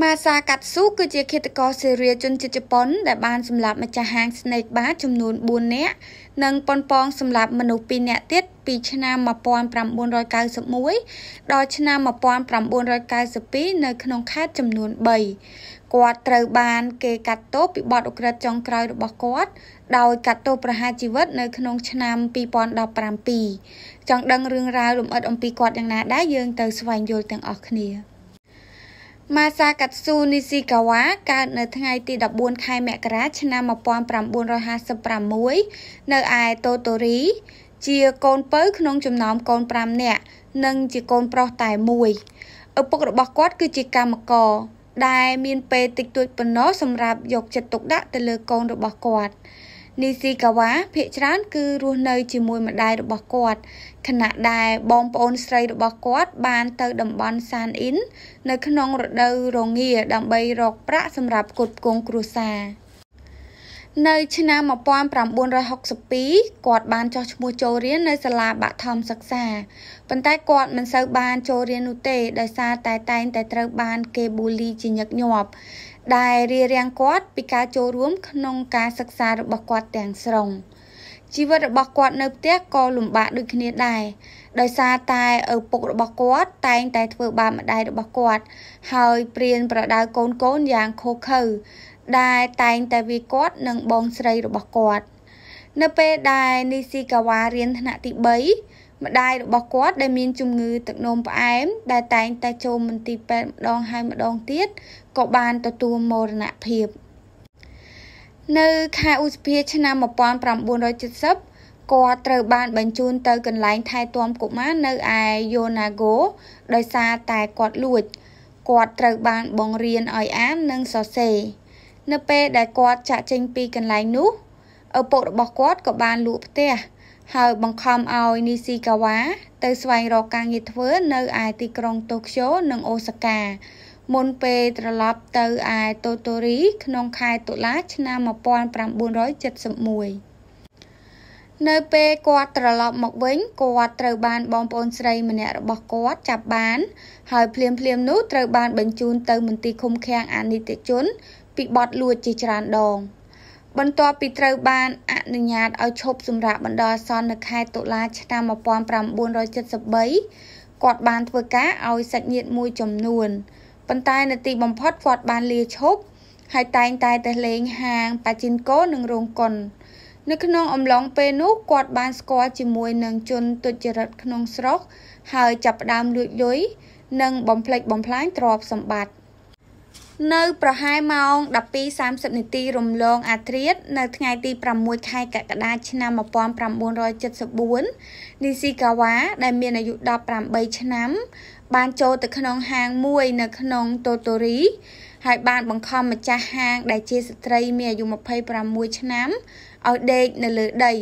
ម៉ាសាកាត់ស៊ូគឺជាឃាតករស៊េរីជនជាតិជប៉ុនដែលបានសម្លាប់ម្ចាស់ហាង Snake Bar ចំនួន4នាក់និងប៉ុនប៉ងសម្លាប់មនុស្ស2នាក់ទៀតពីឆ្នាំ1991ដល់ឆ្នាំ1992នៅក្នុងខេត្តចំនួន3គាត់ត្រូវបានគេកាត់ទោសពីបទឧក្រិដ្ឋចុងក្រោយរបស់គាត់ដោយកាត់ទោសប្រហារជីវិតនៅក្នុងឆ្នាំ2017ចង់ដឹងរឿងរ៉ាវលម្អិតអំពីគាត់យ៉ាងណាដែរយើងទៅស្វែងយល់ទាំងអស់គ្នា។ម៉ាសាកាត់ស៊ូនីស៊ីកាវ៉ាកើតនៅថ្ងៃទី14ខែមករាឆ្នាំ1956នៅឯតូតូរី ជាកូនពៅក្នុងចំណោមកូន5នាក់និងជាកូនប្រុសតែមួយឪពុករបស់គាត់គឺជាកម្មករដែល មានពេលតិចតួចប៉ុណ្ណោះសម្រាប់យកចិត្តទុកដាក់ទៅលើកូនរបស់គាត់។នីស៊ីកាវ៉ាភាកច្រើនគឺរស់នៅជាមួយម្ដាយរបស់គាត់ខណៈដែលបងប្អូនស្រីរបស់គាត់ បាន ទៅតំបន់សានអ៊ីននៅ ក្នុងរដូវរងាដើម្បីរកប្រាក់សម្រាប់ផ្គត់ផ្គង់គ្រួសារនៅឆ្នាំ1962គាត់បានចោះឈ្មោះចូលរៀននៅសាលាបឋមសិក្សាប៉ុន្តែគាត់មិនសូវបាន ចូលរៀននោះទេដោយសារតែតែងតែត្រូវបានគេបូលីជាញឹកញាប់ដែលរៀបរៀងគាត់ពីការចូលរួម ក្នុងការសិក្សារបស់គាត់ទាំងស្រុងជីវិតរបស់គាត់នៅផ្ទះក៏លំបាកដូចគ្នាដែរដោយសារតែឪពុករបស់គាត់តែងតែធ្វើបាបម្ដាយរបស់គាត់ហើយព្រៀនប្រដៅកូនកូនយ៉ាងខុសខើដែលតែងតែវាគាត់និងបងស្រីរបស់គាត់នៅពេលដែលនីស៊ីកាវ៉ារៀនថ្នាក់ទី3ម្ដាយរបស់គាត់ដែលមានជំងឺទឹកនោមផ្អែមដែលតែងតែចូលមន្ទីរពេទ្យម្ដងហើយម្ដងទៀតក៏បាន ទទួលមរណភាព នៅខែឧសភា ឆ្នាំ1970គាត់ត្រូវបាន បញ្ជូនទៅ កន្លែងថែទាំកុមារនៅឯ Yonago ដោយសារតែគាត់លួចគាត់ត្រូវបានបង្រៀនឲ្យអាននិងសរសេរនៅពេលដែលគាត់ចាក់ចេញ ពីកន្លែងនោះឪពុករបស់គាត់ក៏បានលក់ផ្ទះហើយបង្ខំឲ្យនីស៊ីកាវ៉ាទៅស្វែងរកការងារធ្វើនៅឯទីក្រុងតូក្យូ និងអូសាកាមុនពេលត្រឡប់ទៅឯតូតូរីក្នុងខែតុលាឆ្នាំ1971នៅពេលគាត់ត្រឡប់មកវិញគាត់ត្រូវបាន បងប្អូនស្រីម្នាក់របស់គាត់ចាប់បានហើយភ្លាមភ្លាមនោះត្រូវបាន បញ្ជូនទៅមន្ទីរឃុំឃាំងអនិច្ចជន ពីបទលួចជាច្រើនដង។បន្ទាប់ពីត្រូវបានអនុញ្ញាតឲ្យឈប់សម្រាកបណ្ដោះអាសន្ននៅខែតុលាឆ្នាំ1973គាត់បានធ្វើការឲ្យសាច់ញាតិមួយចំនួន ប៉ុន្តែនៅទីបំផុតគាត់បានលាឈប់ហើយតែងតែទៅលេងហាងប៉ាជីនកូនិងរោងកុននៅក្នុងអំឡុងពេលនោះគាត់បានស្គាល់ជាមួយនឹងជនទុច្ចរិតក្នុងស្រុកហើយចាប់ផ្ដើមលួចលុយនិងបំផ្លិចបំផ្លាញទ្រព្យសម្បត្តិនៅប្រហែលម៉ោង12:30នាទីរំលង អាធ្រាតនៅថ្ងៃទី6ខែកក្កដាឆ្នាំ1974នីស៊ីកាវ៉ាដែលមានអាយុ18ឆ្នាំ បានចូលទៅក្នុងហាងមួយនៅក្នុងតូតូរី ហើយបានបង្ខំម្ចាស់ហាង ដែលជាស្ត្រីមានអាយុ26ឆ្នាំឲ្យដេកនៅលើដី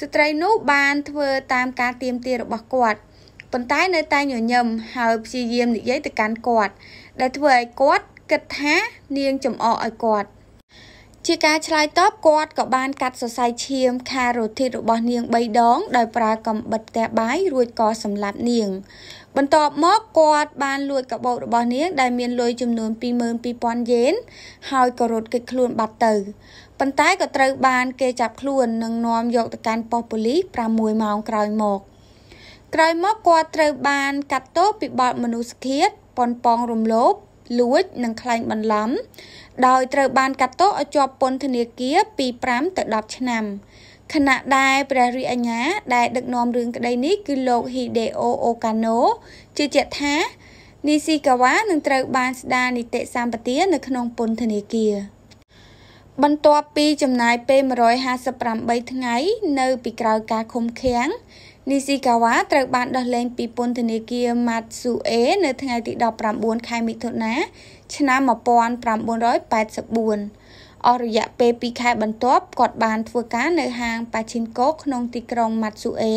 ស្ត្រីនោះបានធ្វើតាមការទាមទាររបស់គាត់ប៉ុន្តែនៅតែញញឹមហើយព្យាយាមនិយាយទៅកាន់គាត់ដែលធ្វើឲ្យគាត់គិតថានាងចំអកឲ្យគាត់ជាការឆ្លើយតបគាត់ក៏បានកាត់សរសៃឈាមខារោធីតរបស់នាង3ដងដោយប្រើកំបិតផ្ទះបាយរួចក៏សម្លាប់នាង បន្ទាប់មកគាត់បានលួចកាបូបរបស់នាងដែលមានលុយចំនួន22,000យេនហើយក៏រត់គេចខ្លួនបាត់ទៅប៉ុន្តែក៏ត្រូវបាន គេចាប់ខ្លួននិងនាំយកទៅកាន់ប៉ុស្តិ៍ប៉ូលីស6ម៉ោងក្រោយមកក្រោយមកគាត់ត្រូវបានកាត់ទោសពីបទមនុស្សឃាតប៉ុនប៉ងរំលោភលួចនិងក្លែងបន្លំ ដោយត្រូវបាន កាត់ទោសឲ្យជាប់ពន្ធនាគារពី5ទៅ10ឆ្នាំខណៈដែលព្រះរាជអាជ្ញា ដែលដឹកនាំរឿងក្តីនេះគឺលោក Hideo Okano ជឿជាក់ថានីស៊ីកាវ៉ានឹងត្រូវបានស្ដារនីតិសម្បទា នៅក្នុងពន្ធនាគារបន្ទាប់ពីចំណាយពេល158ថ្ងៃនៅ ពីក្រោយការឃុំឃាំងលីស៊ីកាវ៉ាត្រូវបាន ដោះលែងពីពន្ធនាគារម៉ាត់ស៊ូអេនៅថ្ងៃទី19ខែមិថុនាឆ្នាំ1984អស់រយៈពេល2ខែបន្ទាប់គាត់បាន ធ្វើការ នៅហាងប៉ាឈីនកូក្នុងទីក្រុងម៉ាត់ស៊ូអេ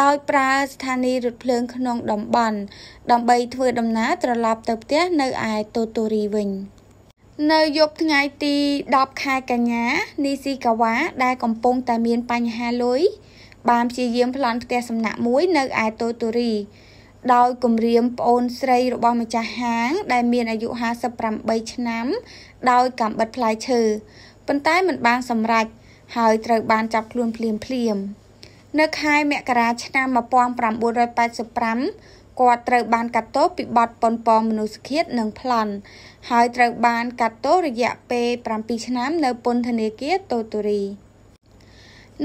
ដោយ ប្រើស្ថានីយ៍រថភ្លើងក្នុងតំបន់ដើម្បីធ្វើដំណើរត្រឡប់ទៅផ្ទះនៅឯតូតូរីវិញនៅយប់ថ្ងៃទី10ខែកញ្ញានីស៊ីកាវ៉ាដែល កំពុងតែមានបញ្ហាលុយបានព្យាយាមប្លន់ផ្ទះសំណាក់មួយនៅឯតូតូរីដោយគម្រាមប្អូនស្រីរបស់ម្ចាស់ហាងដែលមានអាយុ58ឆ្នាំ ដោយកំបិតផ្លែឈើប៉ុន្តែមិន បាន សម្រេចហើយត្រូវបានចាប់ខ្លួនភ្លាមភ្លាម នៅខែមករា ឆ្នាំ1985គាត់ត្រូវបាន កាត់ទោសពីបទប៉ុនប៉ងមនុស្សឃាតនិងប្លន់ហើយត្រូវបានកាត់ទោសរយៈពេល7ឆ្នាំនៅពន្ធនាគារតូតូរី។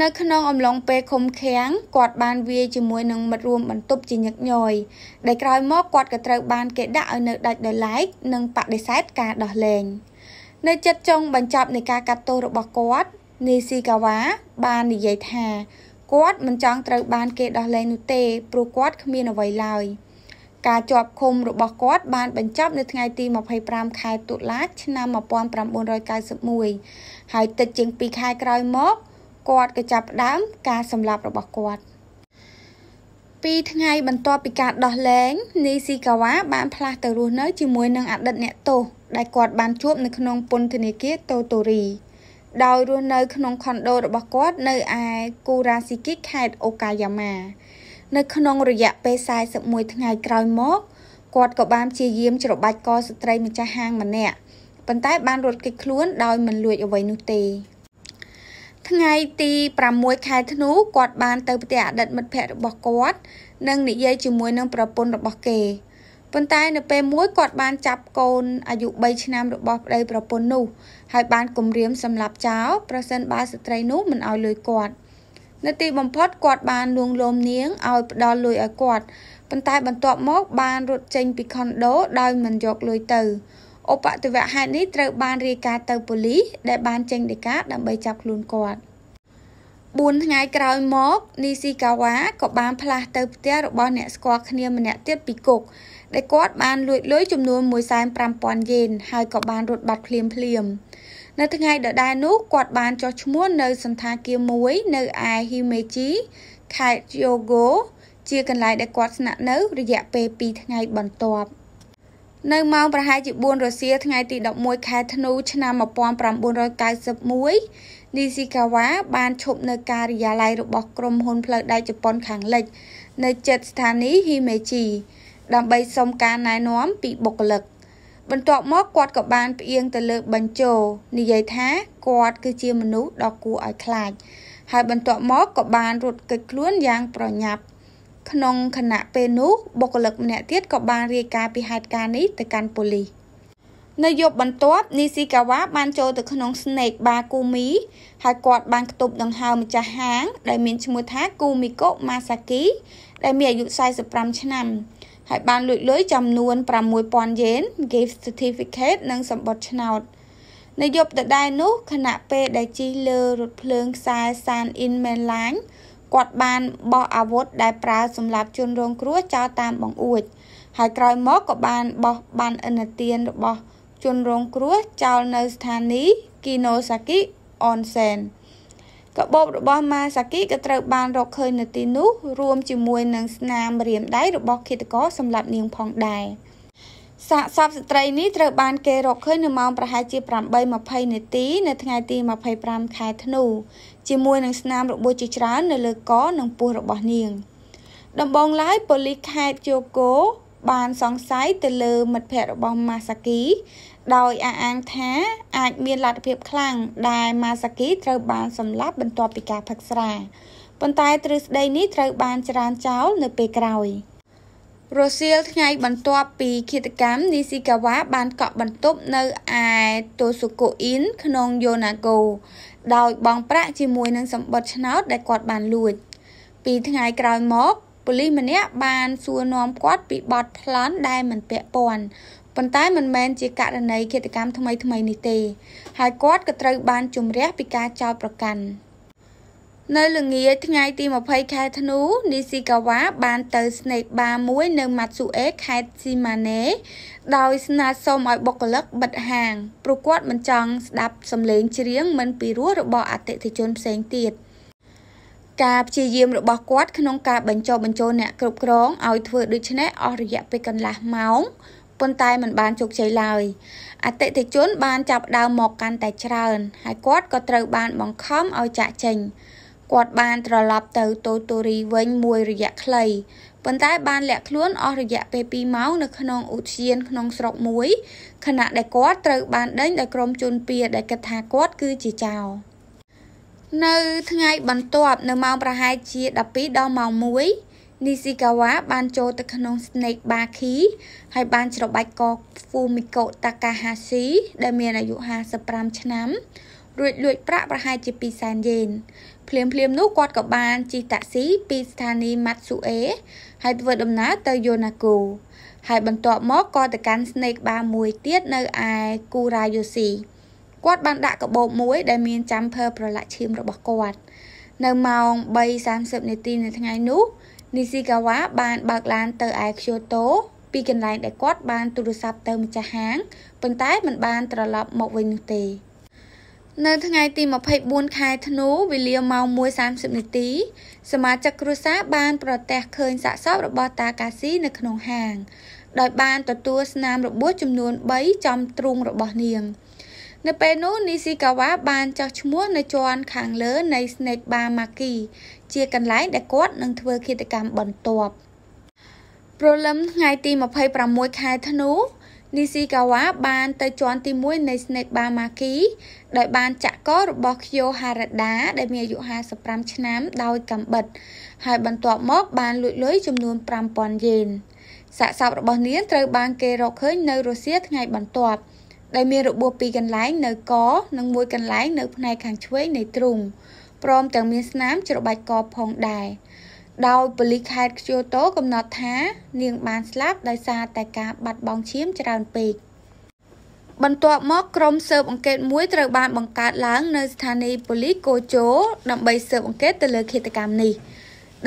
នៅក្នុងអំឡុងពេលឃុំឃាំងគាត់បានវាយជាមួយនឹងមិត្តរួមបន្ទប់ជាញឹកញយដែលក្រោយមកគាត់ក៏ត្រូវបានគេដាក់ឲ្យនៅដាច់ដោយឡែកនិងបដិសេធការដោះលែងនៅចិត្តចុងបញ្ចប់នៃការកាត់ទោសរបស់គាត់នីស៊ីកាវ៉ាបាននិយាយថា គាត់មិនចង់ត្រូវបានគេដោះលែងនោះទេ ព្រោះគាត់គ្មានអ្វីឡើយការជាប់ឃុំរបស់គាត់បានបញ្ចប់នៅថ្ងៃទី25ខែតុលាឆ្នាំ1991ហើយតិចជាង2ខែក្រោយមកគាត់ក៏ចាប់ផ្ដើមការសម្លាប់របស់គាត់2ថ្ងៃបន្ទាប់ពីការដោះលែងនីស៊ីកាវ៉ាបានផ្លាស់ទៅរស់នៅជាមួយនឹងអតីតអ្នកទោសដែលគាត់បានជួបនៅក្នុងពន្ធនាគារតូតូរីដោយរស់នៅក្នុងខុនដូរបស់គាត់នៅឯគូរ៉ាស៊ីគីខេត្តអូកាយ៉ាម៉ានៅក្នុងរយៈពេល41ថ្ងៃក្រោយមកគាត់ក៏បានព្យាយាមច្របាច់កស្ត្រីម្ចាស់ហាងម្នាក់ប៉ុន្តែបានរត់គេចខ្លួនដោយមិនលួចអ្វីនោះទេថ្ងៃទី6ខែធ្នូគាត់បានទៅផ្ទះអតីតមិត្តភ័ក្តិរបស់គាត់ និងនិយាយជាមួយនឹងប្រពន្ធរបស់គេប៉ុន្តែនៅពេលមួយគាត់បានចាប់កូនអាយុ3ឆ្នាំរបស់ប្តីប្រពន្ធនោះហើយបានគំរាមសម្លាប់ចោលប្រសិនបើស្ត្រីនោះមិនឲ្យលុយគាត់នៅទីបំផុតគាត់បានលួងលោមនាងឲ្យផ្ដល់លុយឲ្យគាត់ប៉ុន្តែបន្ទាប់មកបានរត់ចេញពីខុនដូដោយមិនយកលុយទៅអបតិវៈហេតុនេះត្រូវ បានរាយការណ៍ទៅប៉ូលីសដែលបានចេញដីកាដើម្បីចាប់ខ្លួនគាត់4ថ្ងៃក្រោយមកនីស៊ីកាវ៉ាក៏បាន ផ្លាស់ទៅផ្ទះរបស់អ្នកស្គាល់គ្នាម្នាក់ទៀតពីគុកដែលគាត់បានលួចលុយចំនួន150,000យេនហើយក៏បានរត់បាត់ភ្លាមភ្លាមនៅថ្ងៃដដែលនោះគាត់ បានចោះឈ្មោះនៅសន្តាគារមួយ នៅឯហ៊ីមេជីខេត្តយូហ្គោជាកន្លែងដែលគាត់ស្នាក់នៅរយៈពេល2ថ្ងៃបន្ទាប់។នៅម៉ោងប្រហែលជា4រសៀលថ្ងៃទី11ខែធ្នូឆ្នាំ1991 Nishikawa បានឈប់នៅការិយាល័យរបស់ក្រុមហ៊ុនផ្លូវដែកជប៉ុនខាងលិច នៅជិតស្ថានីយ៍ Himeji ដើម្បីសុំការណែនាំ ពីបុគ្គលិក បន្ទាប់មកគាត់ក៏បានផ្អៀងទៅលើបញ្ជោនិយាយថាគាត់ គឺជាមនុស្សដ៏គួរឲ្យខ្លាច ហើយបន្ទាប់មកក៏បានរត់គេចខ្លួនយ៉ាង ប្រញាប់ក្នុងខណៈពេលនោះបុគ្គលិកម្នាក់ទៀតក៏បានរាយការណ៍ពីហេតុការណ៍នេះទៅកាន់ប៉ូលីសនៅយប់បន្ទាប់នីស៊ីកាវ៉ាបានចូលទៅក្នុង Snake Bar Kumi ហើយគាត់បានខ្ទប់ដង្ហើមម្ចាស់ហាង ដែលមានឈ្មោះថា Kumiko Masaki ដែលមានអាយុ45ឆ្នាំ ហើយបានលួចលុយចំនួន6000យេន gift certificate និងសម្បត្តិឆ្នោតនៅយប់ដដែលនោះខណៈពេលដែលជិះលើរថភ្លើងខ្សែ San In Mainline គាត់បានបោះអាវុធដែលប្រើសម្រាប់ជនរងគ្រោះចោលតាមបង្អួចហើយក្រោយមកក៏បានបោះបានអនទានរបស់ ជនរងគ្រោះចោលនៅស្ថានីយ៍ Kinosaki Onsen កបបរបស់ម៉ាសាគីក៏ត្រូវបានរកឃើញនៅទីនោះរួមជាមួយនឹងស្នាមរាមដៃរបស់ឃាតករសម្រាប់នាងផងដែរ។សាកសពស្ត្រីនេះត្រូវបានគេរកឃើញនៅម៉ោងប្រហែលជា8:20នាទីនៅថ្ងៃទី25ខែធ្នូជាមួយនឹងស្នាមរបួសជាច្រើននៅលើកនិងពោះរបស់នាងដំបងឡើយប៉ូលីសខេត្តជូកូបានសង្ស័យទៅលើមិត្តភ័ក្តិរបស់ម៉ាសាគី ដោយអះអាងថាអាចមានលទ្ធភាពខ្លាំងដែលម៉ាសាគីត្រូវបានសម្លាប់បន្ទាប់ពីការផឹកស្រាប៉ុន្តែទ្រឹស្ដីនេះត្រូវបានចរានចោលនៅពេលក្រោយ។រសៀលថ្ងៃបន្ទាប់ពីឃាតកម្មនីស៊ីកាវ៉ាបានកក់បន្ទប់នៅឯតូសូកូអ៊ីនក្នុងយូណាហ្គូដោយបងប្រាក់ជាមួយនឹងសម្បត្តិឆ្នោតដែលគាត់បានលួចពីថ្ងៃក្រោយមកប៉ូលីសម្នាក់បានសួរនាំគាត់ពីបទប្លន់ដែលមិនពាក់ព័ន្ធប៉ុន្តែមិនមែនជាករណីឃាតកម្មថ្មីៗនេះទេ ហើយគាត់ក៏ត្រូវបានជំរះពីការចោទប្រកាន់។នៅល្ងាចថ្ងៃទី20ខែធ្នូនីស៊ីកាវ៉ាបានទៅស្នេកបារមួយនៅម៉ាត់ស៊ូអេខេត្តស៊ីម៉ាណេដោយស្នើសុំឲ្យបុគ្គលិកបិទហាងព្រោះគាត់មិនចង់ស្ដាប់សំឡេងច្រៀងមិនពីរោះរបស់អតិថិជនផ្សេងទៀតការព្យាយាមរបស់គាត់ក្នុងការបញ្ចុះបញ្ចូលអ្នកគ្រប់គ្រងឲ្យធ្វើដូច្នេះអស់រយៈពេលកន្លះម៉ោងប៉ុន្តែมันបានជោគជ័យឡើយអតិថិជនបានចាប់ដើមមកកាន់តែច្រើន ហើយគាត់ក៏ត្រូវបានបង្ខំឲ្យចាក់ចេញគាត់បានត្រឡប់ទៅតូតូរីវិញមួយរយៈខ្លីប៉ុន្តែបានលាក់ខ្លួនអស់រយៈពេល2ម៉ោងនៅក្នុងឧទ្យានក្នុងស្រុកមួយខណៈដែលគាត់ត្រូវបានដេញដោយក្រុមជនពៀដែលគិតថាគាត់គឺជាចោរនៅថ្ងៃបន្ទាប់នៅម៉ោងប្រហែលជា12ដល់ម៉ោង1នីស៊ីកាវ៉ាបានចូលទៅក្នុង Snake Bar Key ហើយបានច្របាច់កហ្វូមីកូតាកាហាស៊ីដែលមានអាយុ55ឆ្នាំរួចលួចប្រាក់ប្រហែលជា2សែនយេនភ្លាមភ្លាមនោះគាត់ក៏បានជិះតាក់ស៊ីពីស្ថានីយ៍ Matsue ហើយធ្វើដំណើរទៅ Yonaku ហើយបន្ទាប់មកគាត់ទៅកាន់ Snake Bar មួយទៀតនៅឯ Kurayoshi គាត់បានដាក់កាបូបមួយដែល មាន Jumper ប្រឡាក់ឈាមរបស់គាត់នៅម៉ោង3:30នាទីនៅថ្ងៃនោះ Nishikawa បានបើកឡានទៅឯ Kyoto ពីកន្លែងដែលគាត់បានទូរស័ព្ទទៅម្ចាស់ហាងប៉ុន្តែមិនបានត្រឡប់មកវិញនោះទេនៅថ្ងៃទី24ខែធ្នូវេលាម៉ោង1:30នាទីសមាជិកគ្រួសារបានប្រទះឃើញសាកសពរបស់តាកាស៊ីនៅក្នុងហាង ដោយបានទទួលស្នាមរបួសចំនួន3ចំទ្រូងរបស់នាង នៅពេលនោះនីស៊ីកាវ៉ាបានចោះឈ្មោះនៅជាន់ខាងលើនៃ Snake Bar Maki ជាកន្លែងដែលគាត់នឹងធ្វើឃាតកម្មបន្ទាប់ព្រលឹមថ្ងៃទី26ខែធ្នូនីស៊ីកាវ៉ាបានទៅជាន់ទី1នៃ Snake Bar Maki ដោយបាន ចាក់ករបស់ Kyo Harada ដែលមានអាយុ55ឆ្នាំ ដោយកំបិតហើយបន្ទាប់មក បាន លួចលុយចំនួន5000យេនសាកសពរបស់នាងត្រូវបាន គេរកឃើញនៅរុស្ស៊ីថ្ងៃបន្ទាប់ដែលមានរបួសពីរកន្លែងនៅកនិងមួយកន្លែងនៅផ្នែកខាងឆ្វេងនៃ ទ្រូងព្រមទាំងមានស្នាមច្របាច់កផងដែរ។ដោយប៉ូលីសខេត្តខ្យូតូកំណត់ថា នាងបានស្លាប់ដោយសារតែការបាត់បង់ឈាមច្រើនពេកបន្ទាប់មកក្រុមស៊ើបអង្កេតមួយត្រូវបាន បង្កើតឡើង នៅស្ថានីយ៍ប៉ូលីសកូជោដើម្បីស៊ើបអង្កេតទៅលើឃាតកម្មនេះ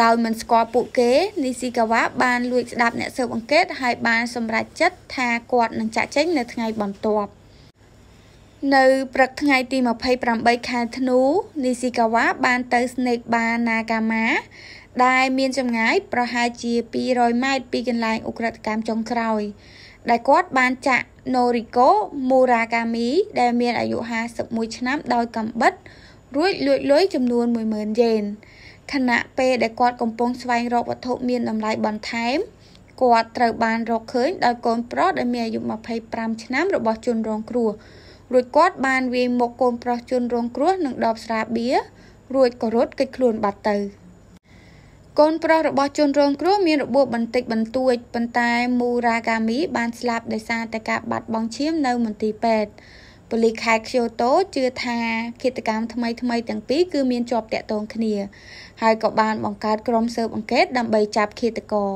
ដោយមិនស្គាល់ពួកគេនីស៊ីកាវ៉ាបានលួចស្ដាប់អ្នកស៊ើបអង្កេតហើយបានសម្រេចចិត្តថាគាត់នឹងចាក់ចេញនៅថ្ងៃបន្ទាប់ នៅព្រឹកថ្ងៃទី28ខែធ្នូនីស៊ីកាវ៉ាបានទៅ Snake Bar Nagama ដែលមានចម្ងាយ ប្រហែលជា200ម៉ែត្រពីកន្លែងអ ுக ្រិតកម្មចុងក្រោយ ដែលគាត់បានចាក់ Noriko Murakami ដែលមានអាយុ51ឆ្នាំ ដោយកំបិតរួចលួចលុយចំនួន10000យេនខណៈពេលដែលគាត់កំពុងស្វែងរកវត្ថុមានតម្លៃបន្ថែមគាត់ត្រូវបានរកឃើញដោយកូនប្រុសដែលមានអាយុ25ឆ្នាំរបស់ជនរងគ្រោះរួចគាត់បាន វាយមុខកូនប្រុសជនរងគ្រោះនឹងដបស្រាបៀរួចក៏រត់គេចខ្លួនបាត់ទៅ។កូនប្រុសរបស់ជនរងគ្រោះមានរបួសបន្តិចបន្តួចប៉ុន្តែមូរ៉ាកាមីបានស្លាប់ដោយសារតែការបាត់បង់ឈាមនៅមន្ទីរពេទ្យប៉ូលីសខេត្តខ្យូតូជឿថាគិតកម្មថ្មីថ្មីទាំងពីរគឺមានជាប់តាក់ទងគ្នាហើយក៏បានបង្កើតក្រុមស៊ើបអង្កេតដើម្បីចាប់ឃាតករ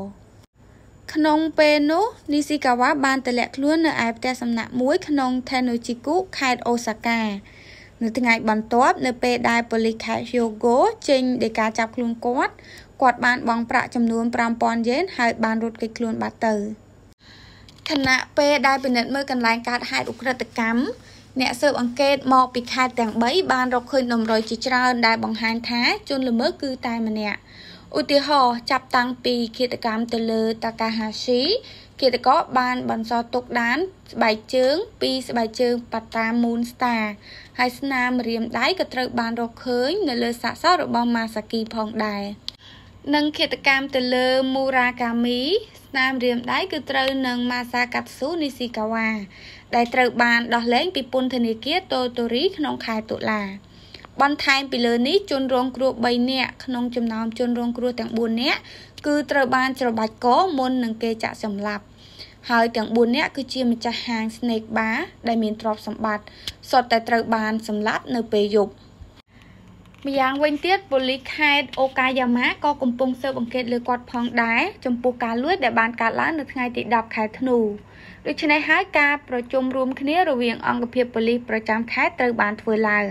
ក្នុងពេលនោះនីស៊ីកាវ៉ាបានទម្លាក់ខ្លួននៅឯផ្ទះសំណាក់មួយក្នុង Tennochiku ខេត្តអូសាកានៅថ្ងៃបន្ទាប់នៅពេលដែលប៉ូលីសខេត្ត Hyogo ចេញដីកាចាប់ខ្លួនគាត់គាត់បានបង់ប្រាក់ចំនួន5000យេនហើយបានរត់គេចខ្លួនបាត់ទៅខណៈពេលដែលពិនិត្យមើលកន្លែងកើតហេតុឧក្រិដ្ឋកម្មអ្នកស៊ើបអង្កេតមកពីខេត្តទាំង3បានរកឃើញដំរុយជាច្រើនដែលបង្ហាញថាជនល្មើសគឺតែម្នាក់ឧទាហរណ៍ចាប់តាំងពីឃាតកម្មទៅលើ Takahashi ឃាតករបានបន្សល់ទុកដានស្បែកជើង ពីស្បែកជើងប៉ាតាមូនស្តាហើយស្នាមរៀមដៃក៏ត្រូវ បានរកឃើញនៅលើសាកសពរបស់ Masaki ផងដែរ។និងឃាតកម្មទៅលើមូរ៉ាកាមីស្នាមរាមដៃគឺត្រូវនឹងម៉ាសាកាត់ស៊ូនីស៊ីកាវ៉ាដែលត្រូវបានដោះលែងពីពន្ធនាគារតូតូរីក្នុងខែតុលា បន្ថែមពីលើនេះជនរងគ្រោះ3នាក់ក្នុងចំណោមជនរងគ្រោះទាំង4នាក់គឺត្រូវបានច្របាច់កមុននឹងគេចាក់សម្លាប់ ហើយទាំង4នាក់គឺជាម្ចាស់ហាង Snake Bar ដែលមានទ្រព្យសម្បត្តិសុទ្ធតែត្រូវបានសម្លាប់នៅពេលយប់ម្យ៉ាងវិញទៀតប៉ូលីសខេត្តអូកាយ៉ាម៉ាក៏កំពុងស៊ើបអង្កេតលើគាត់ផងដែរចំពោះការលួចដែលបានកើតឡើងនៅថ្ងៃទី10ខែធ្នូដូច្នេះហើយការប្រជុំរួមគ្នារវាងអង្គភាពប៉ូលីសប្រចាំខេត្តត្រូវបានធ្វើឡើង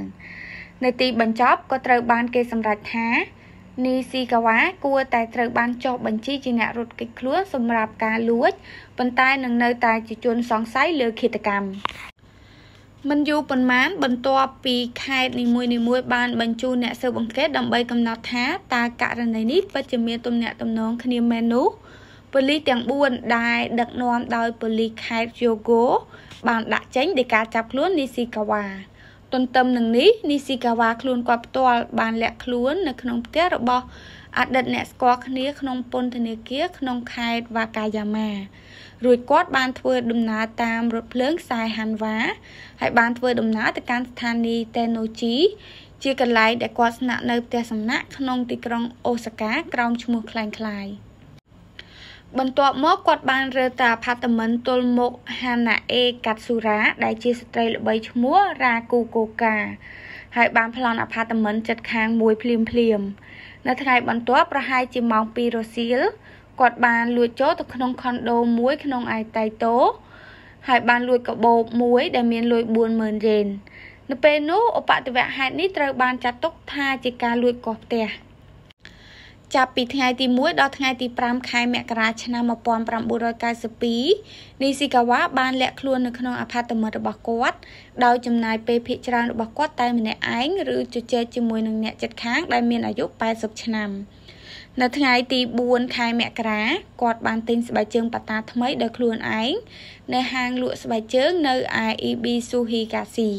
នៅទីបញ្ចប់ក៏ត្រូវបានគេសម្រេចថានីស៊ីកាវ៉ាគួរតែត្រូវបានចុះបញ្ជីជាអ្នករត់គេចខ្លួនសម្រាប់ការលួចប៉ុន្តែនឹងនៅតែជាជនសង្ស័យលើឃាតកម្មមិនយូរប៉ុន្មានបន្ទាប់ពីខេត្តនីមួយៗបានបញ្ជូនអ្នកស៊ើបអង្កេតដើម្បីកំណត់ថាតើករណីនេះពិតជាមានទំនាក់ទំនងគ្នាមែននោះប៉ូលីសទាំង4ដែលដឹកនាំដោយប៉ូលីសខេត្តយូហ្គោបានដាក់ចេញដីកាចាប់ខ្លួននីស៊ីកាវ៉ាទន្ទឹមនឹងនេះនីស៊ីកាវ៉ាខ្លួនគាត់ផ្ទាល់បានលាក់ខ្លួននៅក្នុងផ្ទះរបស់អតីតអ្នកស្គាល់គ្នាក្នុងពន្ធនាគារក្នុងខេត្តវ៉ាកាយ៉ាម៉ារួចគាត់បានធ្វើដំណើរតាមរថភ្លើងខ្សែហាន់វ៉ាហើយបានធ្វើដំណើរទៅកាន់ស្ថានីយ៍តេណូជី ជាកន្លែងដែលគាត់ស្នាក់នៅផ្ទះសំណាក់ក្នុងទីក្រុងអូសាកាក្រោមឈ្មោះคล้ายคล้ายបន្ទាប់មកគាត់បានរើតាអផាតមិនទល់មុខ Hana E Katsura ដែលជាស្ត្រីល្បីឈ្មោះ Raku Koka ហើយបានប្លន់អផាតមិនចិត្តខាងមួយភ្លាមភ្លាមនៅថ្ងៃបន្ទាប់ប្រហែលជាម៉ោង2រសៀលគាត់បានលួចចូលទៅក្នុង ខុនដូមួយក្នុងឯតៃតូហើយបានលួចកាបូបមួយដែលមានលុយ40000យេននៅពេលនោះឧបតិវៈហេតុនេះត្រូវបាន ចាត់ទុក ថាជាការលួចកោះផ្ទះចាប់ពីថ្ងៃទី1ដល់ថ្ងៃទី5ខែមករាឆ្នាំ1992នីស៊ីកាវ៉ាបានលាក់ខ្លួននៅក្នុងអាផាតមិនរបស់គាត់ដោយចំណាយពេលភាគច្រើនរបស់គាត់តែម្នាក់ឯងឬជជែកជាមួយនឹងអ្នកជិតខាងដែលមានអាយុ80ឆ្នាំ។នៅថ្ងៃទី4ខែមករាគាត់បានទិញស្បែកជើងប៉ាតាថ្មីដោយខ្លួនឯងនៅហាងលក់ស្បែកជើងនៅ IEB Suhi Kasi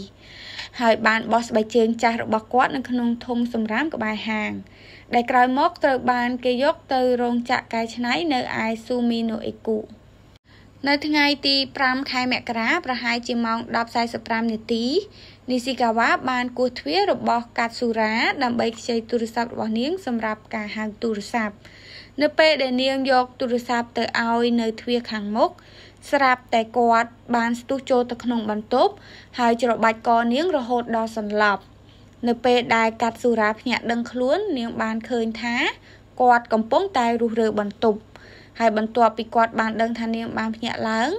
ហើយបានបោះស្បែកជើង ចាស់របស់គាត់នៅក្នុងធុងសំរាមក្បែរហាង ដែលក្រោយមកត្រូវ បាន គេយក ទៅរោងចក្រកែច្នៃនៅ Aizumi no Iku នៅថ្ងៃទី5ខែមករាប្រហែលជាម៉ោង10:45នាទីនីស៊ីកាវ៉ាបានគោះទ្វាររបស់កាតស៊ូរ៉ាដើម្បីខ្ចីទូរស័ព្ទរបស់នាងសម្រាប់ការហៅទូរស័ព្ទនៅពេលដែលនាងយកទូរស័ព្ទទៅឲ្យនៅទ្វារខាងមុខស្រាប់តែគាត់បានស្ទុះចូលទៅក្នុងបន្ទប់ហើយច្របាច់កនាងរហូតដល់សន្លប់នៅពេលដែលកាត់ស៊ូរ៉ាភ្ញាក់ដឹងខ្លួននាងបានឃើញថាគាត់កំពុងតែរុះរើបន្ទប់ហើយបន្ទាប់ពីគាត់បានដឹងថានាងបានភ្ញាក់ឡើង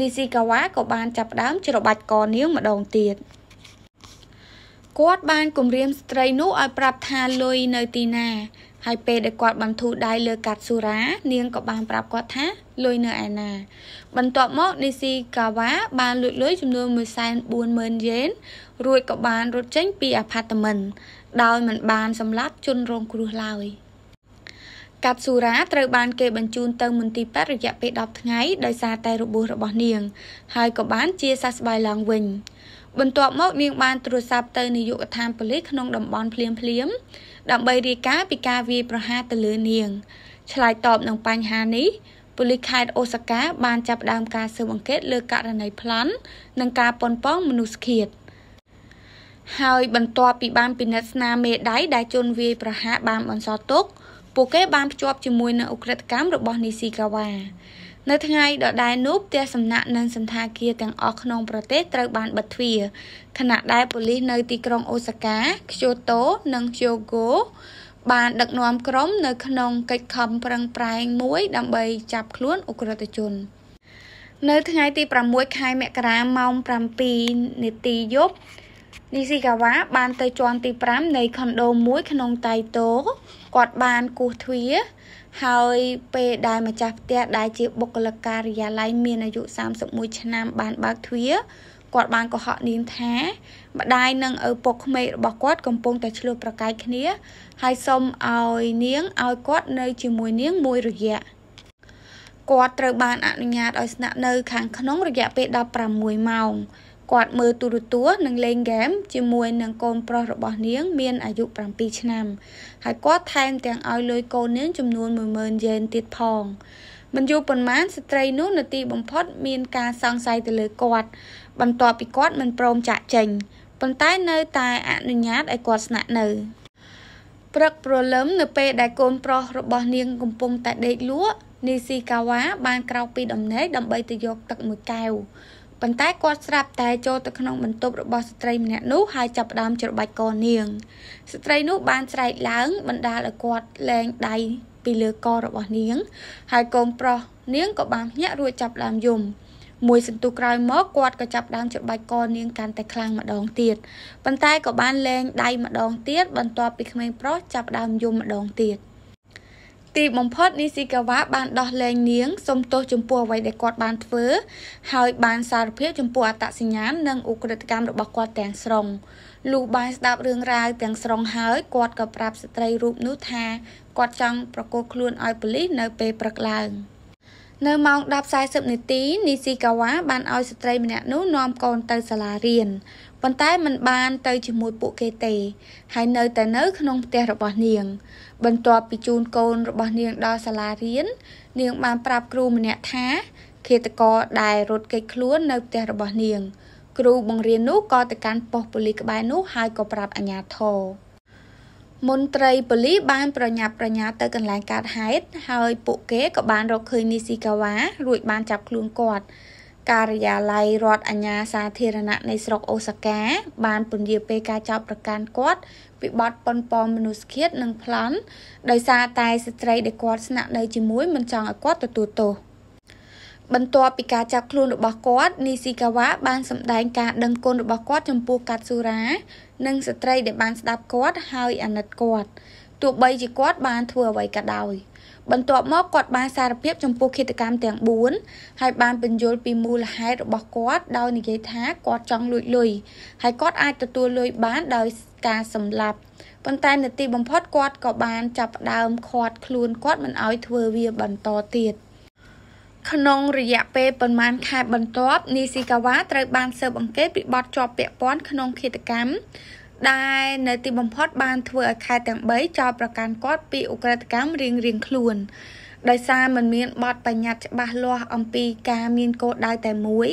នីស៊ីកាវ៉ាក៏បានចាប់ផ្ដើមច្របាច់កនាងម្ដងទៀតគាត់បានគំរាមស្ត្រីនោះឲ្យប្រាប់ថាលុយនៅទីណា ហើយពេលដែលគាត់បន្ធូរដៃលើកាត់សូរ៉ានាងក៏បានប្រាប់គាត់ថាលុយនៅឯណា បន្ទាប់មកនីស៊ីកាវ៉ាបានលួចលុយចំនួន140,000យេនរួចក៏បានរត់ចេញពីអាផាតមិនដោយមិនបានសម្លាប់ជនរងគ្រោះឡើយ។កាត់ស៊ូរ៉ាត្រូវបានគេបញ្ជូនទៅមន្ទីរពេទ្យរយៈពេល10ថ្ងៃដោយសារតែរបួសរបស់នាង ហើយក៏បានជាសះស្បើយឡើងវិញបន្ទាប់មកនាងបានទូរស័ព្ទទៅនាយកដ្ឋានប៉ូលីសក្នុងតំបន់ភ្លាមភ្លាមដើម្បីរាយការណ៍ពីការវាយប្រហារទៅលើនាងឆ្លើយតបនឹងបញ្ហានេះប៉ូលីសខេត្តអូសាកាបានចាប់ផ្ដើមការស៊ើបអង្កេត លើករណីប្លន់និងការប៉ុនប៉ងមនុស្សឃាត ហើយបន្ទាប់ពីបាន ពិនិត្យស្នាមេដៃដែលជនវាយប្រហារបានបន្សល់ទុកពួកគេបានភ្ជាប់ជាមួយនឹងអ ுக ្រិតកម្មរបស់នីស៊ីកាវ៉ានៅថ្ងៃដដែលនោះផ្ទះសំណាក់និងសន្តាគារទាំងអស់ក្នុងប្រទេសត្រូវបានបិទទ្វារខណៈដែលប៉ូលីសនៅទីក្រុងអូសាកាខ្យូតូនិងហ្យូហ្គោបានដឹកនាំក្រុមនៅក្នុងកិច្ចខំប្រឹងប្រែងមួយដើម្បីចាប់ខ្លួនអ ுக ្រិតជន នៅថ្ងៃទី6ខែមករាម៉ោង7នាទីយប់លីស៊ីកាវ៉ាបានទៅជាន់ទី5នៃខុនដូមួយក្នុងតៃតូគាត់បានគូសទ្វារហើយពេលដែលម្ចាស់ផ្ទះដែលជាបុគ្គលិកការិយាល័យមានអាយុ31ឆ្នាំ បានបើកទ្វារគាត់បានកុហកនាងថាម្ដាយនិងឪពុកក្មេករបស់គាត់កំពុងតែឆ្លោះប្រកែកគ្នា ហើយសុំឲ្យនាងឲ្យគាត់នៅជាមួយនាងមួយរយៈគាត់ត្រូវបានអនុញ្ញាតឲ្យស្នាក់នៅខាងក្នុងរយៈពេល16ម៉ោងគាត់មើលទូរទស្សន៍និងលេងហ្គេមជាមួយនឹងកូនប្រុសរបស់នាង មានអាយុ7ឆ្នាំហើយគាត់ថែមទាំងឲ្យលុយកូននាងចំនួន10000យេនទៀតផងមិនយូរប៉ុន្មានស្ត្រីនោះនៅទីបំផុតមានការសង្ស័យទៅលើគាត់ បន្ទាប់ពីគាត់មិនព្រមចាក់ចេញប៉ុន្តែនៅតែអនុញ្ញាតឲ្យគាត់ស្នាក់នៅព្រឹកព្រលឹមនៅពេលដែលកូនប្រុសរបស់នាងកំពុងតែដេកលក់នីស៊ីកាវ៉ាបានក្រោកពីដំណេកដើម្បីទៅយកទឹកមួយកែវប៉ុន្តែគាត់ស្រាប់តែចូលទៅក្នុងបន្ទប់របស់ស្ត្រីម្នាក់នោះហើយចាប់ផ្ដើមច្របាច់កនាង ស្ត្រីនោះបានស្រែកឡើង បណ្ដាលឲ្យគាត់លែងដៃពីលើករបស់នាង ហើយកូនប្រុសនាងក៏បានភ្ញាក់រួចចាប់ដើមយំមួយសន្ទុះក្រោយមកគាត់ក៏ចាប់ដើមច្របាច់កនាងកាន់តែខ្លាំងម្ដងទៀតប៉ុន្តែក៏បានលែងដៃម្ដងទៀតបន្ទាប់ពីក្មេងប្រុសចាប់ដើមយំម្ដងទៀតទីបំផុតនីស៊ីកាវ៉ាបានដោះលែងនាងសុំទោសចំពោះអ្វីដែលគាត់បានធ្វើ ហើយ បានសារភាពចំពោះអត្តសញ្ញាណនិងឧក្រិដ្ឋកម្មរបស់គាត់ទាំងស្រុងលុះបានស្ដាប់រឿងរ៉ាវទាំងស្រុងហើយគាត់ក៏ប្រាប់ស្ត្រីរូបនោះថាគាត់ចង់ប្រកល់ខ្លួនឲ្យប៉ូលីសនៅពេលព្រឹកឡើងនៅម៉ោង10:40នាទីនីស៊ីកាវ៉ាបានឲ្យស្ត្រីម្នាក់នោះនាំកូនទៅសាលារៀនប៉ុន្តែមិនបានទៅជាមួយពួកគេទេហើយនៅតែនៅក្នុងផ្ទះរបស់នាង បន្ទាប់ពីជូនកូនរបស់នាងដល់សាលារៀននាង បានប្រាប់គ្រូម្នាក់ថាឃាតករដែលរត់គេចខ្លួននៅផ្ទះរបស់នាង គ្រូបង្រៀននោះក៏ទៅកាន់ប៉ុស្តិ៍ប៉ូលីសក្បែរនោះហើយក៏ប្រាប់អាជ្ញាធរមន្ត្រីប៉ូលីសបាន ប្រញាប់ប្រញាល់ទៅកន្លែងកើតហេតុហើយ ពួកគេក៏បានរកឃើញនីស៊ីកាវ៉ារួចបានចាប់ខ្លួនគាត់ការិយាល័យរដ្ឋអាជ្ញាសាធារណៈនៃស្រុកអូសាកាបានពន្យាពេលការចោទប្រកាន់គាត់ពីបទប៉ុនប៉ងមនុស្សឃាតនិងប្លន់ដោយសារតែស្ត្រីដែលគាត់ស្នាក់នៅជាមួយមិនចង់ឲ្យគាត់ទទួលទោសបន្ទាប់ពីការចាប់ខ្លួនរបស់គាត់ នីស៊ីកាវ៉ាបានសម្ដែងការដឹងគុណរបស់គាត់ចំពោះកាត់សូរ៉ានិងស្ត្រីដែលបានស្ដាប់គាត់ហើយអាណិតគាត់ទោះបីជាគាត់បានធ្វើអ្វីក៏ដោយ។បន្ទាប់មកគាត់បានសារភាពចំពោះឃាតកម្មទាំង4ហើយបានបញ្យល់ពីមូលហេតុរបស់គាត់ដោយនិយាយថាគាត់ចង់លួចលុយហើយគាត់អាចទទួលលុយបានដោយការសម្លាប់ប៉ុន្តែនៅទីបំផុតគាត់ក៏បានចាប់ផ្ដើមខាត់ខ្លួនគាត់មិនឲ្យធ្វើវាបន្តទៀត។ក្នុងរយៈពេលប្រមាណខែបន្ទាប់នីស៊ីកាវ៉ាត្រូវបានស៊ើបអង្កេតពីបទជាប់ពាក់ព័ន្ធក្នុងឃាតកម្មដែលនៅទីបំផុត បានធ្វើឲ្យខេត្តទាំង3ចោទប្រកាន់គាត់ពីអ ுக ្រិតកម្មរៀងរៀងខ្លួន ដោយសារมันមានបទបញ្ញត្តិច្បាស់លាស់អំពីការមានគោលដៅតែមួយ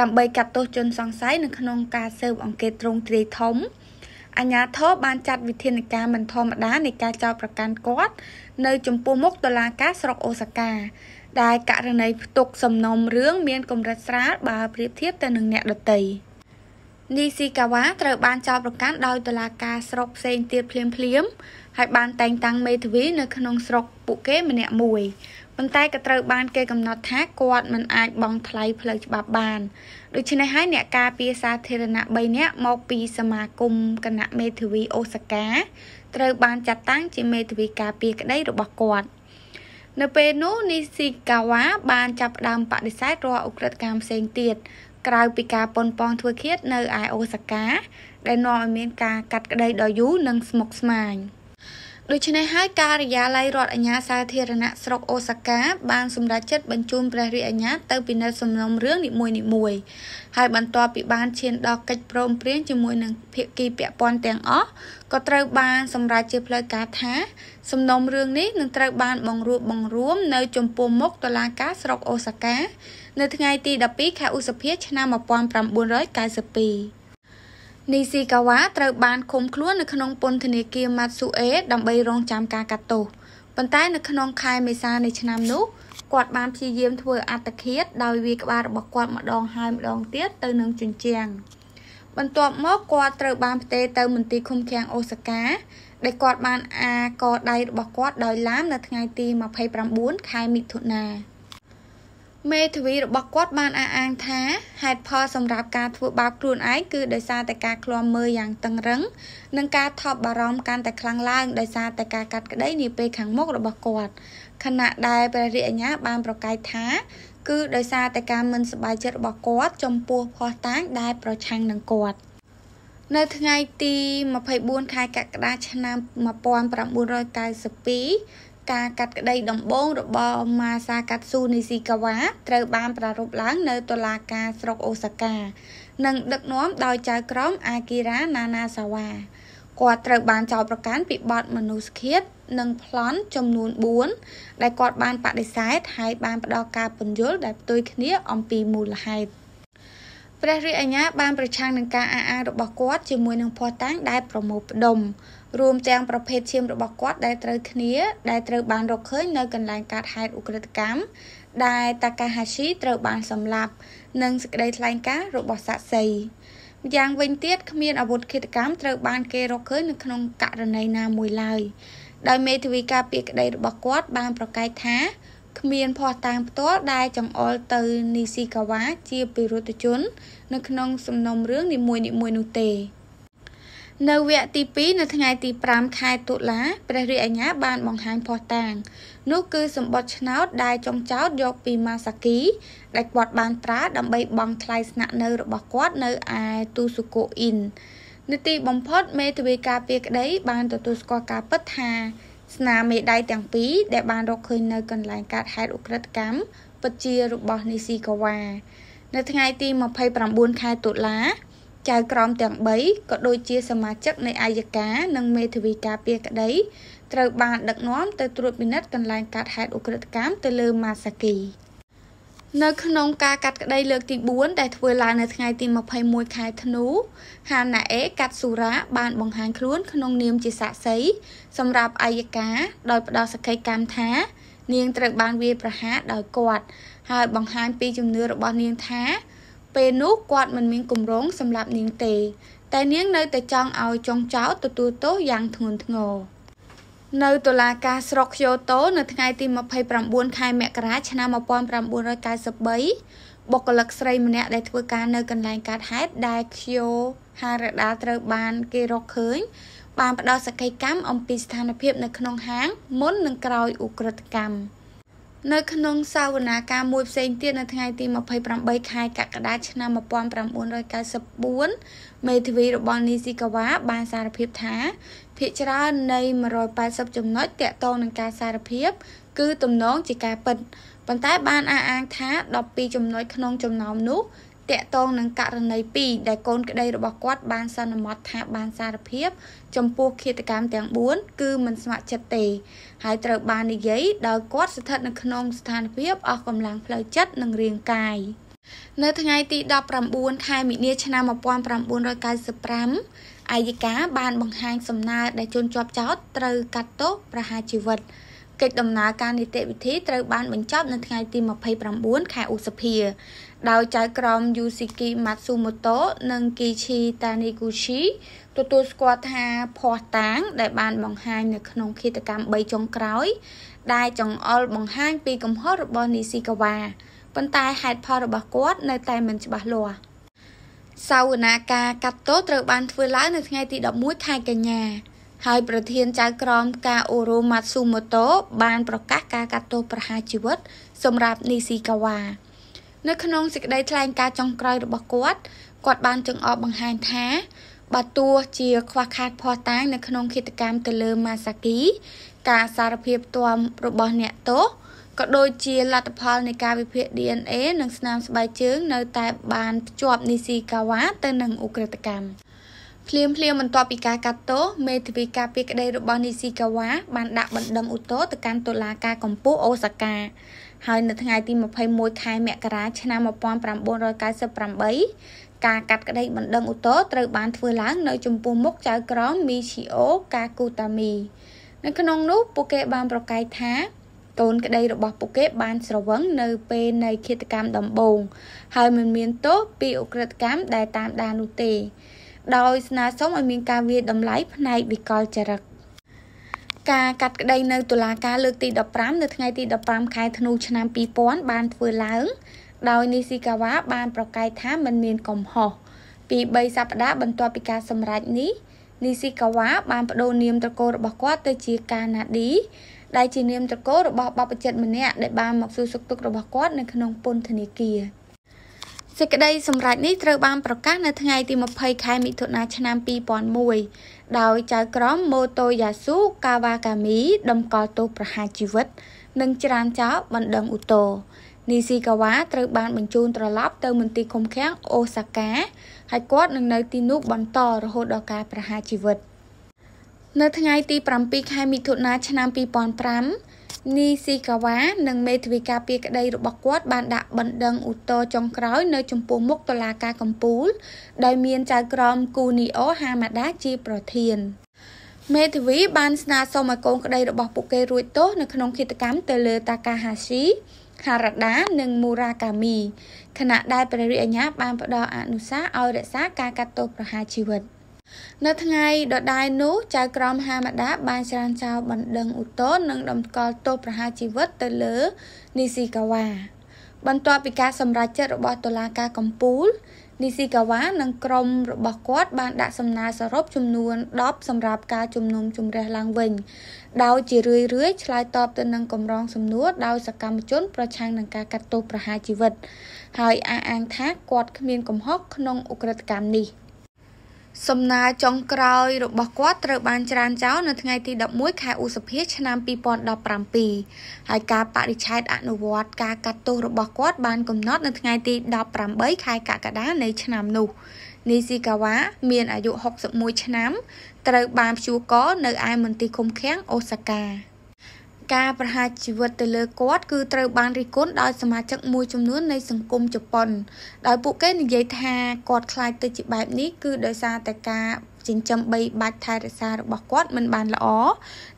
ដើម្បីកាត់ទោសជនសង្ស័យនៅក្នុងការស៊ើបអង្កេតត្រង់ទ្រាយធំអាជ្ញាធរបានចាត់វិធានការមិនធម្មតានៃការចោទប្រកាន់គាត់ នៅចំពោះមុខតុលាការស្រុកអូសាកាដែលករណីផ្ទុក សំណុំរឿងមានកម្រិតស្រាលបើប្រៀបធៀបទៅនឹងអ្នកដទៃ។នីស៊ីកាវ៉ាត្រូវបានចោទប្រកាន់ដោយតុលាការស្រុកផ្សេងទៀតភ្លាមភ្លាមហើយបានតែងតាំងមេធាវីនៅក្នុងស្រុកពួកគេម្នាក់មួយប៉ុន្តែក៏ត្រូវ បានគេកំណត់ថាគាត់មិនអាចបង់ថ្លៃផ្លូវច្បាប់បានដូច្នេះហើយអ្នកការពារសាធារណៈ3នាក់មកពីសមាគមគណៈមេធាវីអូសាកាត្រូវបានចាត់តាំងជាមេធាវីការពារក្តី របស់គាត់នៅពេលនោះនីស៊ីកាវ៉ាបានចាប់ផ្ដើមបដិសេធរាល់អ ுக ្រិតកម្មផ្សេងទៀតក្រៅពីការប៉ុនប៉ងធ្វើឃាតនៅឯអូសាកាដែលនាំឲ្យមានការកាត់ក្តីដ៏យូរនិងស្មុគស្មាញដូច្នេះហើយការិយាល័យរដ្ឋអាជ្ញាសាធារណៈស្រុកអូសាកាបាន សម្រេចចិត្តបញ្ជូនព្រះរាជអាជ្ញាទៅពិនិត្យសំណុំរឿងនីមួយនីមួយ ហើយបន្ទាប់ពីបានឈានដល់កិច្ចព្រមព្រៀងជាមួយនឹងភាគីពាក់ព័ន្ធទាំងអស់ក៏ត្រូវ បានសម្រេចជា ផ្លូវការថា សំណុំរឿងនេះនឹងត្រូវបាន បង្រួបបង្រួម នៅចំពោះមុខតុលាការស្រុកអូសាកានៅថ្ងៃទី12ខែឧសភា ឆ្នាំ1992នីស៊ីកាវ៉ាត្រូវបានឃុំខ្លួននៅក្នុងពន្ធនាគារម៉ាត់ស៊ូអេដើម្បីរងចាំការកាត់ទោសប៉ុន្តែនៅក្នុងខែមេសានៃឆ្នាំនោះគាត់បានព្យាយាមធ្វើអត្តឃាតដោយវាយក្បាលរបស់គាត់ម្ដងហើយម្ដងទៀតទៅនឹងជញ្ជាំងបន្ទាប់មកគាត់ត្រូវបានផ្ទេរទៅ មន្ទីរឃុំឃាំងអូសាកាដែលគាត់បាន អាកដៃរបស់គាត់ដោយឡាមនៅថ្ងៃទី29ខែមិថុនាមេធាវីរបស់គាត់បានអះអាងថាហេតុផលសម្រាប់ការធ្វើបាបខ្លួនឯងគឺដោយសារតែការឃ្លាំមើលយ៉ាងតឹងរឹងនិងការថប់បារម្ភកាន់តែខ្លាំងឡើងដោយសារតែការកាត់ក្តីនាពេលខាងមុខរបស់គាត់ខណៈដែលព្រះរាជអាជ្ញាបានប្រកាសថា គឺដោយសារតែការមិនសប្បាយចិត្តរបស់គាត់ចំពោះភ័ស្តុតាងដែលប្រឆាំងនឹងគាត់នៅថ្ងៃទី24ខែកក្កដាឆ្នាំ1992ការកាត់ក្តី ដំបងរបស់ម៉ាសាកាត់ស៊ូនីស៊ីកាវ៉ាត្រូវបាន ប្រារព្ធឡើង នៅតុលាការស្រុកអូសាកានិងដឹកនាំដោយចៅក្រមអាគីរ៉ាណាណាសាវ៉ាគាត់ត្រូវបានចោទប្រកាន់ពីបទមនុស្សឃាតនិងប្លន់ចំនួន4ដែលគាត់បានបដិសេធហើយបានផ្ដល់ការពន្យល់ដែលផ្ទុយគ្នាអំពីមូលហេតុព្រះរាជអាជ្ញាបានប្រឆាំងនឹងការអះអាងរបស់គាត់ជាមួយនឹងភ័ស្តុតាងដែលប្រមូលផ្ដុំរួមទាំងប្រភេទឈាមរបស់គាត់ដែលត្រូវគ្នាដែលត្រូវបានរកឃើញនៅកន្លែងកើតហេតុឧក្រិដ្ឋកម្មដែល Takahashi ត្រូវបានសម្លាប់និងសេចក្តីថ្លែងការណ៍របស់សាក់សីម្យ៉ាងវិញទៀតគ្មានអាវុធឃាតកម្មត្រូវបានគេរកឃើញនៅក្នុងករណីណាមួយឡើយដោយមេធាវីការពារក្តីរបស់គាត់បានប្រកែកថាគ្មានភ័ស្តុតាងផ្ទាល់ដែលចង្អុលទៅនីស៊ីកាវ៉ាជាពិរុទ្ធជននៅក្នុងសំណុំរឿងនីមួយៗនោះទេនៅវគ្គទី2នៅថ្ងៃទី5ខែតុលាព្រះរាជអាជ្ញាបាន បង្ហាញភស្តុតាងនោះគឺសម្បត្តិឆ្នោតដែលចុងចោតយកពីម៉ាសាគីដែលគាត់បានប្រើដើម្បីបង់ថ្លៃស្នាក់នៅរបស់គាត់ នៅឯទូស៊ូកូអ៊ីននៅទីបំផុតមេធាវីការពារក្តីបានទទួលស្គាល់ការពិតថា ស្នាមេដៃទាំងពីរដែលបានរកឃើញនៅកន្លែងកើតហេតុឧក្រិដ្ឋកម្មពិតជារបស់នីស៊ីកូវ៉ានៅថ្ងៃទី29ខែតុលាចៅក្រមទាំង3ក៏ដូចជាសមាជិកនៃអាយកា និងមេធាវីការពារក្តីត្រូវបានដឹកនាំទៅត្រួតពិនិត្យកន្លែងកើតហេតុអ ுக ្រិតកម្មទៅលើម៉ាសាគី នៅក្នុងការកាត់ក្តីលើកទី4ដែលធ្វើឡើងនៅថ្ងៃទី21ខែធ្នូហាណាអេកាត់សូរ៉ាបានបង្ហាញខ្លួន ក្នុងនាមជាសាក្សី សម្រាប់អាយកាដោយ ផ្ដល់សក្ខីកម្មថា នាងត្រូវបានវាយប្រហារដោយគាត់ ហើយបង្ហាញពីជំនឿរបស់នាងថាពេលនោះគាត់មិនមានគម្រោងសម្រាប់នាងទេ តែនាងនៅតែចង់ឲ្យចុងចោតទទួលទោសយ៉ាងធ្ងន់ធ្ងរនៅតុលាការស្រុកខ្យូតូនៅថ្ងៃទី29ខែមករាឆ្នាំ1993បុគ្គលិកស្រីម្នាក់ដែលធ្វើការនៅកន្លែងកើតហេតុដែលខ្យូហារ៉ាដាត្រូវបាន គេរកឃើញបានផ្ដល់សក្ខីកម្មអំពីស្ថានភាព នៅក្នុងហាង មុននិងក្រោយឧក្រិដ្ឋកម្ម។នៅក្នុងសាវនាការមួយផ្សេងទៀតនៅថ្ងៃទី28ខែកក្កដាឆ្នាំ1994មេធាវីរបស់នីស៊ីកាវ៉ាបានសារភាពថាភាគច្រើននៃ180ចំណុចតាក់ទងនឹងការសារភាពគឺទំនងជាការពិតប៉ុន្តែបានអះអាងថា12ចំណុចក្នុងចំណោមនោះតកតងនឹងករណី2ដែលកូនក្តីរបស់គាត់បានសន្មត់ថាបានសារភាព ចំពោះឃាតកម្មទាំង4គឺមិនស្ម័គ្រចិត្តទេហើយត្រូវបាននិយាយដោយគាត់ស្ថិត នៅក្នុងស្ថានភាពអស់កម្លាំងផ្លូវចិត្តនិងរាងកាយនៅថ្ងៃទី19ខែមីនា ឆ្នាំ1995អាយកាបានបង្ហាញសំណើដែលជនជាប់ចោទត្រូវកាត់ទោសប្រហារជីវិតកិច្ចដំណើរការនីតិវិធីត្រូវ បានបញ្ចប់នៅថ្ងៃ ទី29ខែឧសភាដោយចៅក្រម Yusiki Matsumoto និង Kichi Taniguchi ទទួលស្គាល់ថាភ័ស្តុតាង ដែល បានបង្ហាញនៅ ក្នុងគិតកម្ម3ចុងក្រោយ ដែលចង្អុលបង្ហាញពីកំហុសរបស់នីស៊ីកាវ៉ាប៉ុន្តែហេតុផលរបស់គាត់នៅតែមិនច្បាស់លាស់សវនាការកាត់ទោសត្រូវបានធ្វើឡើងនៅថ្ងៃទី11ខែកញ្ញា ហើយប្រធានចៅក្រមការអូរ៉ូម៉ាត់ស៊ូម៉ូតូបានប្រកាសការកាត់ទោសប្រហារជីវិតសម្រាប់នីស៊ីកាវ៉ានៅក្នុងសេចក្តីថ្លែងការណ៍ចុងក្រោយរបស់គាត់គាត់បានចង្អុលបង្ហាញថាបើទោះជាខ្វះខាតភ័ស្តុតាងនៅក្នុងគិតកម្មទៅលើម៉ាសាគី ការសារភាពផ្ទាំរបស់អ្នកទោសក៏ដូចជាលទ្ធផលនៃការវិភាគ DNA និងស្នាមស្បែកជើងនៅតែបានភ្ជាប់នីស៊ីកាវ៉ាទៅនឹងអ ுக ្រិតកម្មភ្លាមភ្លាមបន្ទាប់ពីការកាត់ទោសមេធាវីការពារក្តីរបស់នីស៊ីកាវ៉ាបានដាក់បណ្ដឹងឧទ្ធរទៅកាន់តុលាការកំពូលអូសាកាហើយនៅថ្ងៃទី21ខែមករាឆ្នាំ1998ការកាត់ក្តីបណ្ដឹងឧទ្ធរត្រូវបានធ្វើឡើង នៅចំពោះមុខចៅក្រមមីឈីអូកាគូតាមី នៅក្នុងនោះពួកគេបានប្រកែកថាតូនក្តីរបស់ពួកគេបានស្រវឹងនៅ ពេលនៃឃាតកម្មដំបូង ហើយមិនមានទោសពីអ ுக ្រិតកម្មដែលតាមដាននោះទេដោយស្នើសុំឲ្យមានការវាយតម្លៃផ្នែកវិកលចរិតការកាត់ក្តីនៅតុលាការលើកទី15នៅថ្ងៃទី15ខែធ្នូ ឆ្នាំ2000បានធ្វើឡើងដោយនីស៊ីកាវ៉ាបាន ប្រកែកថាមិនមានកំហុសពី3សប្តាហ៍បន្ទាប់ពីការសម្រេចនេះនីស៊ីកាវ៉ាបានបដូរនាមត្រកូលរបស់គាត់ទៅជាកាណាឌីដែលជានាមត្រកូលរបស់បព្វជិតម្នាក់ដែលបានមកសួរសុខទុក្ខរបស់គាត់នៅក្នុងពន្ធនាគារសេចក្តីសម្រេចនេះត្រូវបានប្រកាសនៅថ្ងៃ ទី20ខែមិថុនាឆ្នាំ2001ដោយចៅក្រមម៉ូតូយ៉ាស៊ូកាវ៉ាកាមីតម្កល់ទោសប្រហារជីវិតនិងច្រានចោលបណ្ដឹងឧទ្ធរណ៍នីស៊ីកាវ៉ាត្រូវ បានបញ្ជូន ត្រឡប់ទៅ មន្ទីរឃុំឃាំងអូសាកាហើយគាត់នឹងនៅទីនោះបន្តរហូតដល់ការប្រហារជីវិត នៅថ្ងៃទី7ខែមិថុនាឆ្នាំ2005នីស៊ីកាវ៉ានិងមេធាវីការពារក្តីរបស់គាត់បានដាក់បណ្ដឹងឧទ្ធរចុងក្រោយនៅចំពោះមុខតុលាការកំពូលដោយមានចៅក្រមគូនីអូហាម៉ាដាជាប្រធានមេធាវីបានស្នើសុំឲ្យកូនក្តីរបស់ពួកគេរួចទោសនៅក្នុងឃាតកម្មទៅលើតាកាហាស៊ីហារដានិងមូរ៉ាកាមីខណៈដែលព្រះរាជអាជ្ញាបានផ្ដល់អនុសាសន៍ឲ្យរក្សាការកាត់ទោសប្រហារជីវិត នៅថ្ងៃដដែលនោះចៅក្រមហាមដាបានច្រានចោលបណ្ដឹងឧត្តរនិងដំកល់ទោសប្រហារជីវិតទៅលើនីស៊ីកាវ៉ាបន្ទាប់ពីការសម្រេចចិត្តរបស់តុលាការកំពូលនីស៊ីកាវ៉ានិងក្រុមរបស់គាត់បានដាក់សំណើសរុបចំនួន10សម្រាប់ការជំនុំជម្រះឡើងវិញដោយជារឿយរឿយឆ្លើយតបទៅនឹងកម្រងសំណួរដោយសកម្មជនប្រឆាំងនឹងការកាត់ទោសប្រហារជីវិតហើយអះអាងថាគាត់គ្មានកំហុសក្នុងអ ுக ្រិតកម្មនេះ។សំណើចុងក្រោយរបស់គាត់ត្រូវបានច្រានចោលនៅថ្ងៃទី11ខែឧសភាឆ្នាំ2017ហើយការបរិច្ឆេទអនុវត្តការកាត់ទោសរបស់គាត់បានកំណត់នៅថ្ងៃទី18ខែកក្កដានៃឆ្នាំនោះនីស៊ីកាវ៉ាមានអាយុ61ឆ្នាំត្រូវបានព្យួរកនៅឯមន្ទីរឃុំឃាំងអូសាកាការ ប្រហារជីវិតទៅលើគាត់គឺត្រូវបានរិះគន់ដោយសមាជិកមួយចំនួននៃសង្គមជប៉ុន ដោយពួកគេនិយាយថាគាត់ខ្លាចទៅជាបែបនេះគឺដោយសារតែការចិញ្ចឹមបីបាច់ថែរក្សារបស់គាត់មិនបានល្អ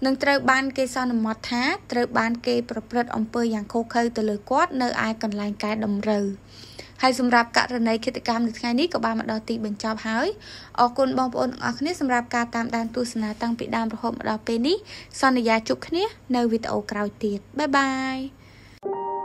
និងត្រូវបាន គេសន្មត់ថាត្រូវបាន គេ ប្រព្រឹត្តអំពើយ៉ាងឃោឃៅទៅលើគាត់នៅឯកន្លែងកែតម្រូវ។ហើយសម្រាប់ករណីឃាតកម្មនៅថ្ងៃនេះក៏បានមកដល់ទីបញ្ចប់ហើយអរគុណបងប្អូនទាំងអស់គ្នាសម្រាប់ការតាមដានទស្សនាតាំងពីដើមរហូតមកដល់ពេលនេះ សន្យាជួបគ្នា នៅវីដេអូក្រោយទៀតបាយបាយ thank you